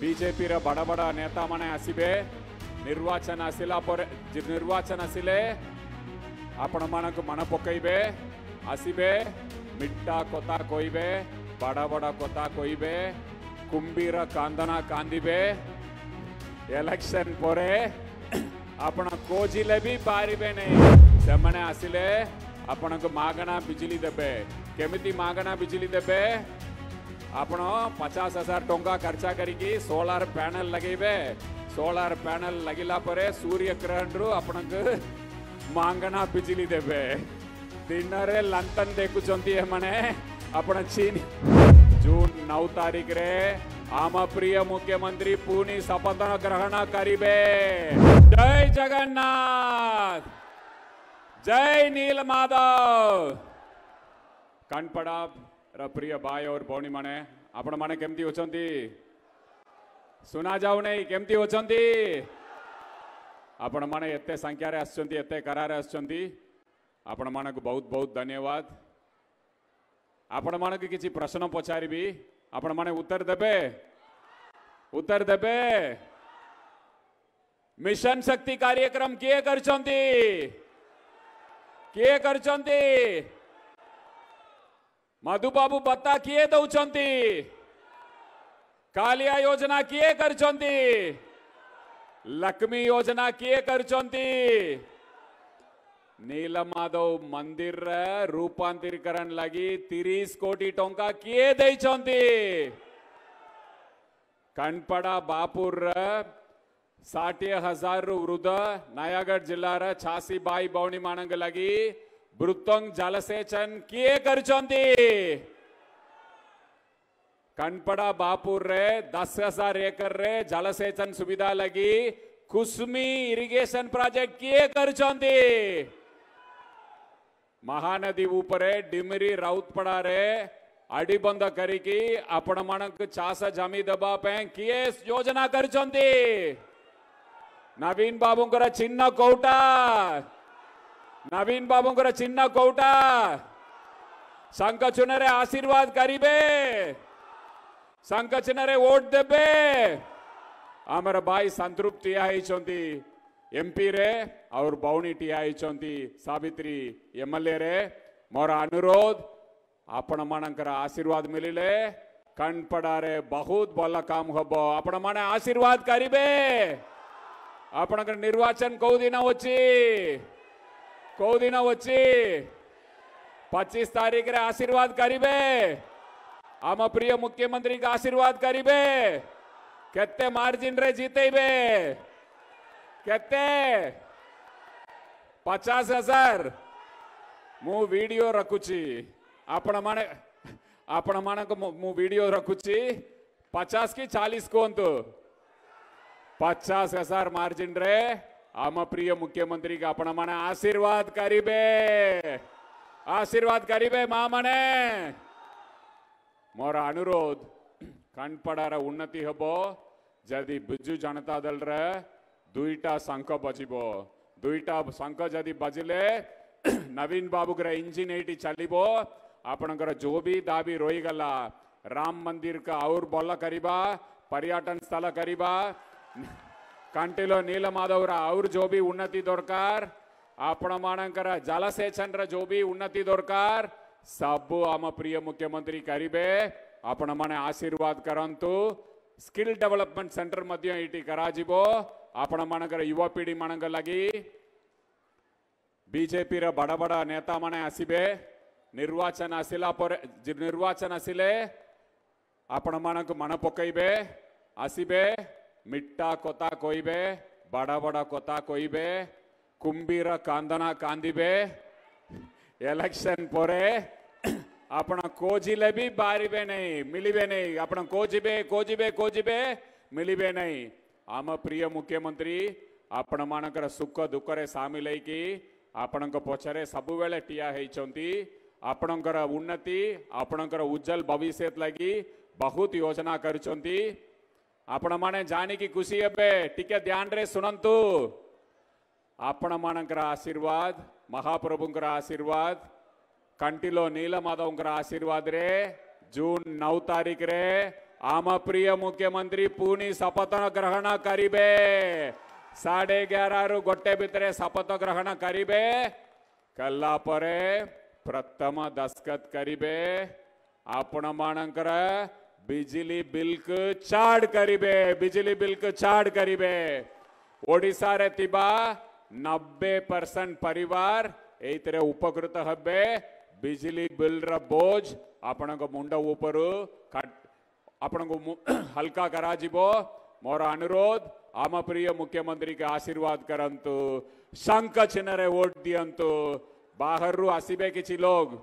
BJP ರ ಬಡ ಬಡ ನೇತಾ ಮನೆ ಆಸಿಬೆ ನಿರ್ವಾಚನ ಆಸಿಲ ಪರ ನಿರ್ವಾಚನ ಆಸಿಲೆ आपण मानक मन पकईबे आसबे मिट्टा कोता कोईबे बड़ा बड़ा कोता कोईबे कुंबीर कांदना कांदीबे ಎಲೆಕ್ಷನ್ ಪೊರೆ आपण ಕೋಜಿಲೆ ಬಿ ಬಾರಿಬೆ ನೈ ସେମାନେ ଆସିଲେ ଆପଣଙ୍କ ମାଗଣା ବିଜୁଳି ଦେବେ କେମିତି ମାଗଣା ବିଜୁଳି ଦେବେ આપણો પચાસ હજાર ટંકા ખર્ચા કરીકી સોલાર પેનલ લગાવે સોલાર પેનલ લગીલા પરે સૂર્યગ્રહણરુ આપણંક માંગણા બિજલી દેવે દિନରେ લંતન દેખુચંતી એમને આપણ ચીન જૂન નવ તારીખરે આમ પ્રિય મુખ્યમંત્રી પુની શપથ ગ્રહણ કરીબે જય જગન્નાથ જય નીલ માધવ कनपड़ा प्रिय भाई और भौणी मैंने आपण मैंने केमती अच्छा सुना जाऊ नहीं केमती अच्छा आपण मैंने एत संख्यार आते करार आपण मानक बहुत बहुत धन्यवाद आपण मानक किसी प्रश्न पचार भी आपण माने उत्तर देबे उत्तर देबे मिशन शक्ति कार्यक्रम किए कर किए कर ମଧୁବାବୁ ଭତ୍ତା କିଏ ଦେଉଛନ୍ତି କାଳିଆ ଯୋଜନା କିଏ କରିଛନ୍ତି ଲକ୍ଷ୍ମୀ ଯୋଜନା କିଏ କରିଛନ୍ତି ନୀଳମାଧବ ମନ୍ଦିରର ରୂପାନ୍ତରୀକରଣ ଲାଗି ତିରିଶ କୋଟି ଟଙ୍କା କିଏ ଦେଇଛନ୍ତି କଣ୍ପଡ଼ା ବାପୁରର ଷାଠିଏ ହଜାରରୁ ବୃଦ୍ଧ ନୟାଗଡ଼ ଜିଲ୍ଲାର ଛାସି ବାଇ ଭଉଣୀମାନଙ୍କ ଲାଗି ବୃତ୍ତଂ ଜଳସେଚନ କିଏ କରିଛନ୍ତି कनपड़ा बापुर रे दस हजार एकड़ रे जलसेचन सुविधा लगी कुसुमी इरिगेशन प्रोजेक्ट किए कर महानदी ऊपरे डिमरी राउतपड़ा रे अड़बंद करी अपन मन चास जमी दबा पे किए योजना कर नवीन बाबू चिन्ह कौटा నవీన్ బాబుంకుర చిన్న కోట సంకచునరే ఆశీర్వాద్ కరీబే సంకచునరే ఓట్ దెబ్బే ఆమర బాయి సంతృప్తి టియా ఇచ్చొంది ఎంపీరే అవర్ బౌని టియా ఇచ్చొంది సావిత్రి ఎమ్మెల్యేరే मोर अनुरोध आपण मानकर आशीर्वाद मिले कणपड़े बहुत भल काम हम आपण माने आशीर्वाद करें आपण निर्वाचन कौ दिन अच्छी कौ दिन वी पच्चीस तारीख रे आशीर्वाद करीबे आम प्रिय मुख्यमंत्री का आशीर्वाद करीबे केते मार्जिन रे जीतेबे पचास हजार मु वीडियो रखुची आपण माने आपण मानक मु वीडियो रखुची पचास की चालीस कोंतु पचास हजार मार्जिन रे આમાં પ્રિય મુખ્યમંત્રી આપણા મને આશીર્વાદ કરી બે આશીર્વાદ કરી બે મા મને મોર અનુરોધ ಕಣ್ಪಡಾರ ಉನ್ನತಿ ಹಬ್ಬ ଯଦି ବିଜୁ ଜନତା ଦଳର ଦୁଇଟା ଶଙ୍ଖ ବଜିବ ଦୁଇଟା ଶଙ୍ଖ ଯଦି ବଜିଲେ ନବୀନ ବାବୁଙ୍କର ଇଞ୍ଜିନ୍ ଏଇଠି ଚାଲିବ ଆପଣଙ୍କର ଯୋଉ ବି ଦାବି ରହିଗଲା ରାମ ମନ୍ଦିରକୁ ଆହୁରି ଭଲ କରିବା ପର୍ଯ୍ୟଟନ ସ୍ଥଳ କରିବା કાંટેલો નીલા માधवરા ઓર જોબી ઉન્નતિ દરકાર આપણ માણં કરા ઝલાસેન્દ્ર જોબી ઉન્નતિ દરકાર સાબુ આમ પ્રિય મુખ્યમંત્રી કરીબે આપણ મને આશીર્વાદ કરનતું સ્કિલ ડેવલપમેન્ટ સેન્ટર મધ્ય ઇટી કરાજીબો આપણ માણં કરા યુવા પેઢી માણં કરા લાગે બીજેપી રા બડા બડા નેતા માને આસિબે નિરવાચન આસિલા પર જી નિરવાચન આસિલે આપણ માણં મને પોકઈબે આસિબે ಮಿಟ್ಟ ಕೊತ ಕೊಯ್ಬೆ ಬಡ ಬಡ ಕೊತ ಕೊಯ್ಬೆ ಕುಂಬೀರ ಕಾಂದನ ಕಾಂದಿಬೆ ಎಲೆಕ್ಷನ್ ಪೊರೆ अपना कोजिले भी बारी बे नहीं मिली बे नहीं अपना कोजिबे कोजिबे कोजिबे मिली नहीं आम प्रिय मुख्यमंत्री आपण मानकर सुख दुख रे है होगी आपण पछरे सब बेले ठिया होती आपणकर उन्नति आपणकर उज्जवल भविष्य लगी बहुत योजना करचंती అప్పుడు జానికి ఖుషి అబ్బే టికెట్ ధ్యాన్రే సునంతు అప్పణమాణంకర ఆశీర్వాద్ మహాప్రభుంకర ఆశీర్వాద్ కంటిలో నీలమాధవంకర ఆశీర్వాద్ రే జూన్ నౌ తారీఖ రే आमा प्रिय मुख्यमंत्री पुणी शपथ ग्रहण करे साढ़े ग्यारह रु गोटे भितर शपथ ग्रहण करे कला प्रथम दस्खत करे आपण मानकर बिजली बिल्क चाड़ करीबे बिजली बिल्क चाड़ करीबे ओडिशा रे थिबा 90 परसेंट परिवार एइतरे उपकृत हबे बिजली बिल रा बोझ आपणक मुंड उपरु आपणक हल्का करा जिवो मोर अनुरोध आम प्रिय मुख्यमंत्री के आशीर्वाद करंतु शंख चिन्ह रे वोट दियंतु बाहर रु आसीबे किछि लोग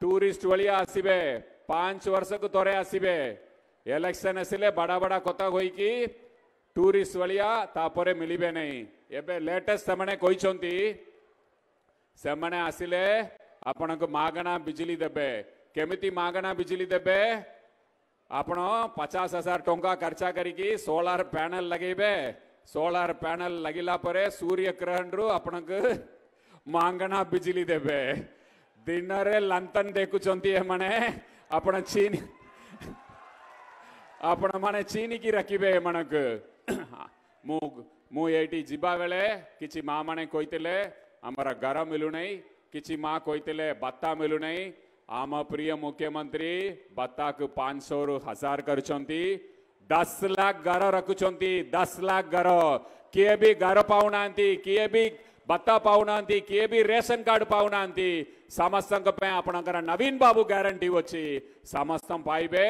टूरिस्ट वाली आसीबे पांच ವರ್ಷಕ್ಕೆ ತೊರೆ ಆಸಿವೆ ಎಲೆಕ್ಷನ್ ಅಸಿಲೆ ಬಡ ಬಡ ಕೊತ್ತಾಗೋಯ್ಕಿ ಟೂರಿಸ್ಟ್ ವಳಿಯ ತಾಪರೆ ಮಿಲಿಬೆ ನೈ ಎಬೆ ಲೇಟೆಸ್ಟ್ ସେମାନେ କହିଛନ୍ତି ସେମାନେ ଆସିଲେ ଆପଣଙ୍କୁ ମାଗଣା ବିଜୁଳି ଦେବେ କେମିତି ମାଗଣା ବିଜୁଳି ଦେବେ ଆପଣ ପଚାଶ ହଜାର ଟଙ୍କା ଖର୍ଚ୍ଚ କରିକି ସୋଲାର ପ୍ୟାନେଲ ଲଗେଇବେ ସୋଲାର ପ୍ୟାନେଲ ଲାଗିଲା ପରେ ସୂର୍ଯ୍ୟଗ୍ରହଣରୁ ଆପଣଙ୍କୁ ମାଗଣା ବିଜୁଳି ଦେବେ ଦିନରେ ଲନ୍ତନ ଦେଖୁଛନ୍ତି ଏମାନେ अपना चीनी अपना माने चीनी की रखीबे मनक हाँ, मुग मु एटी जीबा बेले किछि माँ माने कोइतिले आमर घर मिलू नहीं किछि माँ कोइतिले भत्ता मिलू नहीं आम प्रिय मुख्यमंत्री भत्ता को पांच सौ हजार करचंती दस लाख घर रखुंच दस भी બટા પાઉનાંતી કેબી રેશન કાર્ડ પાઉનાંતી સમસ્તંગ પર આપણા કરા નવીન બાબુ ગેરંટી વચ્ચી સમસ્તમ પાઇબે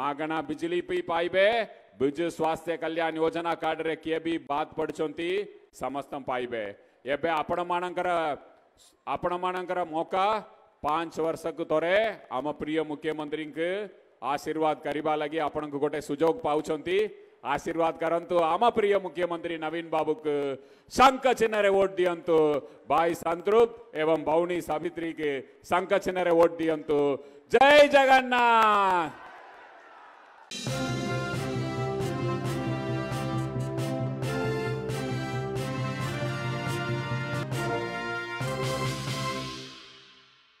મગના બિજલી પે પાઇબે બીજું સ્વાસ્થ્ય કલ્યાણ યોજના કાર્ડ રે કેબી બાત પડચંતી સમસ્તમ પાઇબે એબે આપણ મણં કરા આપણ મણં કરા મોકા 5 વર્ષક તોરે આમ પ્રીય મુખ્યમંત્રીଙ୍କ આશીર્વાદ કરીવા લાગે આપણકુ ગોટે સુજોગ પાઉચંતી आशीर्वाद करंतु आम प्रिय मुख्यमंत्री नवीन बाबू को शंख चिन्हरे वोट दियंतु भाई संतृप्त एवं भवनी सावित्री के शंख चिन्हरे वोट दियंतु जय जगन्नाथ